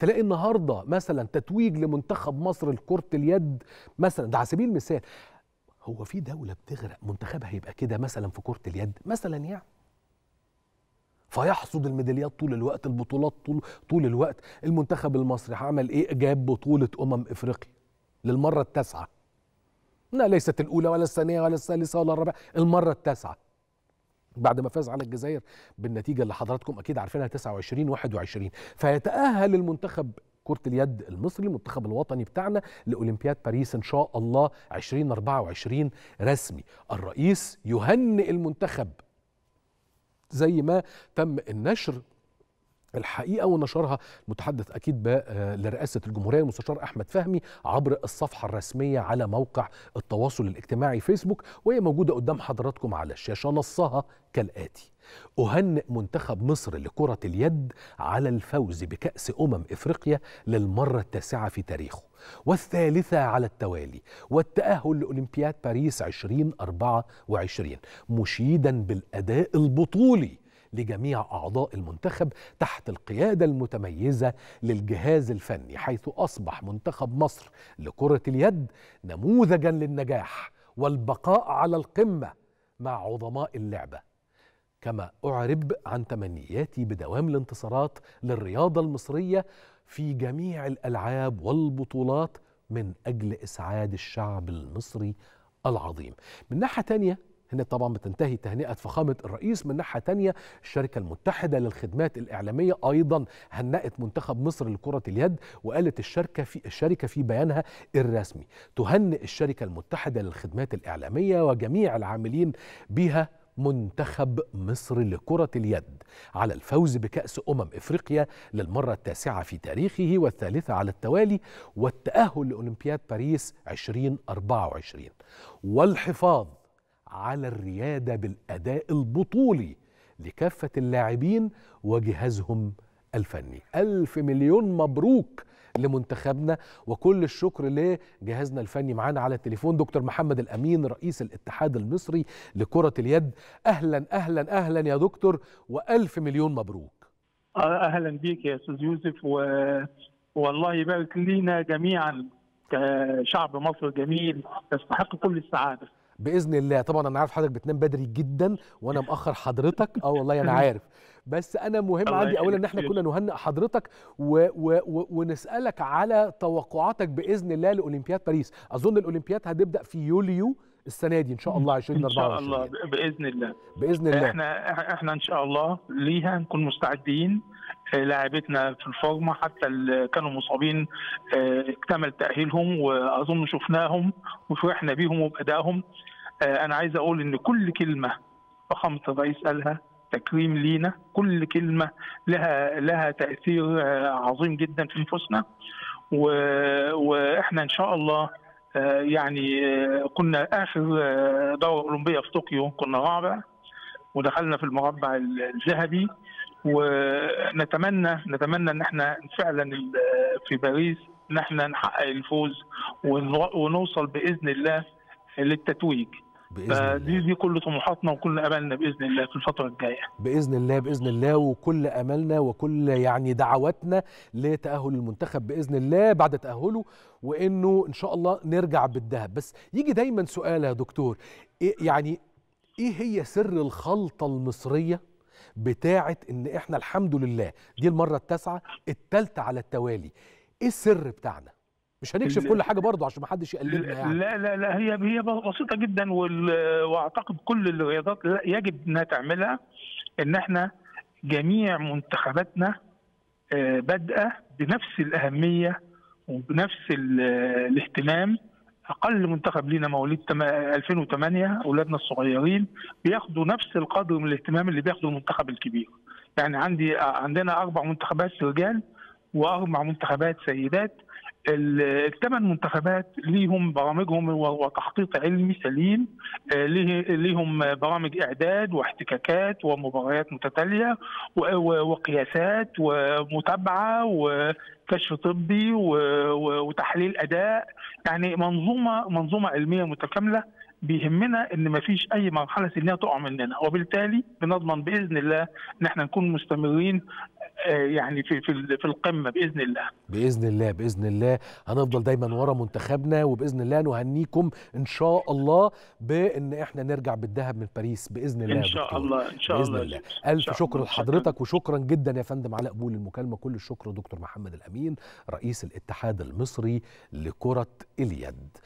تلاقي النهارده مثلا تتويج لمنتخب مصر لكره اليد مثلا ده على سبيل المثال هو في دوله بتغرق منتخبها يبقى كده مثلا في كره اليد مثلا يعني فيحصد الميداليات طول الوقت البطولات طول طول الوقت المنتخب المصري عمل ايه جاب بطوله امم افريقيا للمره التاسعه لا ليست الاولى ولا الثانيه ولا الثالثه ولا الرابعه المره التاسعه بعد ما فاز على الجزائر بالنتيجه اللي حضراتكم اكيد عارفينها 29 21 فيتاهل المنتخب كرة اليد المصري المنتخب الوطني بتاعنا لأولمبياد باريس إن شاء الله 2024 رسمي الرئيس يهنئ المنتخب زي ما تم النشر الحقيقه ونشرها المتحدث اكيد آه، لرئاسه الجمهوريه المستشار احمد فهمي عبر الصفحه الرسميه على موقع التواصل الاجتماعي فيسبوك وهي موجوده قدام حضراتكم على الشاشه نصها كالاتي أهنئ منتخب مصر لكرة اليد على الفوز بكأس أمم إفريقيا للمرة التاسعة في تاريخه والثالثة على التوالي والتأهل لأولمبياد باريس 2024 مشيدا بالأداء البطولي لجميع أعضاء المنتخب تحت القيادة المتميزة للجهاز الفني حيث أصبح منتخب مصر لكرة اليد نموذجا للنجاح والبقاء على القمة مع عظماء اللعبة كما أعرب عن تمنياتي بدوام الانتصارات للرياضة المصرية في جميع الألعاب والبطولات من أجل إسعاد الشعب المصري العظيم من ناحية تانية هنا طبعا بتنتهي تهنئة فخامة الرئيس من ناحية تانية الشركة المتحدة للخدمات الإعلامية أيضا هنأت منتخب مصر لكرة اليد وقالت الشركة في الشركة في بيانها الرسمي تهنئ الشركة المتحدة للخدمات الإعلامية وجميع العاملين بها منتخب مصر لكرة اليد على الفوز بكأس أمم إفريقيا للمرة التاسعة في تاريخه والثالثة على التوالي والتأهل لأولمبياد باريس 2024 والحفاظ على الرياده بالاداء البطولي لكافه اللاعبين وجهازهم الفني ألف مليون مبروك لمنتخبنا وكل الشكر لجهازنا الفني معانا على التليفون دكتور محمد الأمين رئيس الاتحاد المصري لكرة اليد أهلا أهلا أهلا يا دكتور وألف مليون مبروك آه، أهلا بيك يا أستاذ يوسف و... والله يبارك لينا جميعا كشعب مصر جميل يستحق كل السعادة باذن الله طبعا انا عارف حضرتك بتنام بدري جدا وانا مأخر حضرتك اه والله انا عارف بس انا مهم عندي اولا ان احنا كنا نهنئ حضرتك و و و ونسالك على توقعاتك باذن الله لاولمبياد باريس اظن الاولمبياد هتبدا في يوليو السنه دي ان شاء الله 2024 ان شاء الله باذن الله باذن الله احنا احنا ان شاء الله ليها نكون مستعدين آه، لاعبتنا في الفورمة حتى اللي كانوا مصابين آه، اكتمل تأهيلهم وأظن شفناهم وفرحنا بيهم وبأدائهم آه، انا عايز اقول ان كل كلمه فخامه الرئيس قالها تكريم لينا كل كلمه لها لها تاثير آه، عظيم جدا في نفوسنا واحنا ان شاء الله آه، يعني كنا اخر دوره اولمبيه في طوكيو كنا رابع ودخلنا في المربع الذهبي ونتمنى نتمنى ان احنا فعلا في باريس ان احنا نحقق الفوز ونوصل باذن الله للتتويج باذن دي دي كل طموحاتنا وكل املنا باذن الله في الفتره الجايه باذن الله باذن الله وكل املنا وكل يعني دعواتنا لتاهل المنتخب باذن الله بعد تاهله وانه ان شاء الله نرجع بالذهب بس يجي دايما سؤال يا دكتور إيه يعني ايه هي سر الخلطه المصريه بتاعه ان احنا الحمد لله دي المره التاسعه الثالثه على التوالي ايه السر بتاعنا مش هنكشف كل حاجه برضه عشان ما حدش يقلدنا يعني لا لا لا هي هي بسيطه جدا واعتقد كل الرياضات يجب انها تعملها ان احنا جميع منتخباتنا آه، بادئه بنفس الاهميه وبنفس الاهتمام اقل منتخب لينا مواليد 2008 اولادنا الصغيرين بياخدوا نفس القدر من الاهتمام اللي بياخده المنتخب الكبير يعني عندي آه، عندنا اربع منتخبات رجال واربع منتخبات سيدات الثمان منتخبات ليهم برامجهم وتخطيط علمي سليم آه، ليهم برامج اعداد واحتكاكات ومباريات متتاليه وقياسات ومتابعه كشف طبي وتحليل اداء يعني منظومه منظومه علميه متكامله بيهمنا ان ما فيش اي مرحله سنيه تقع مننا وبالتالي بنضمن باذن الله ان احنا نكون مستمرين آه، يعني في في في القمه باذن الله باذن الله باذن الله هنفضل دايما ورا منتخبنا وباذن الله نهنيكم ان شاء الله بان احنا نرجع بالذهب من باريس باذن الله ان شاء دكتور. الله ان شاء بإذن الله, الله. الف شاء شكر لحضرتك وشكرا جدا يا فندم على قبول المكالمه كل الشكر دكتور محمد الامين العالمين رئيس الاتحاد المصري لكرة اليد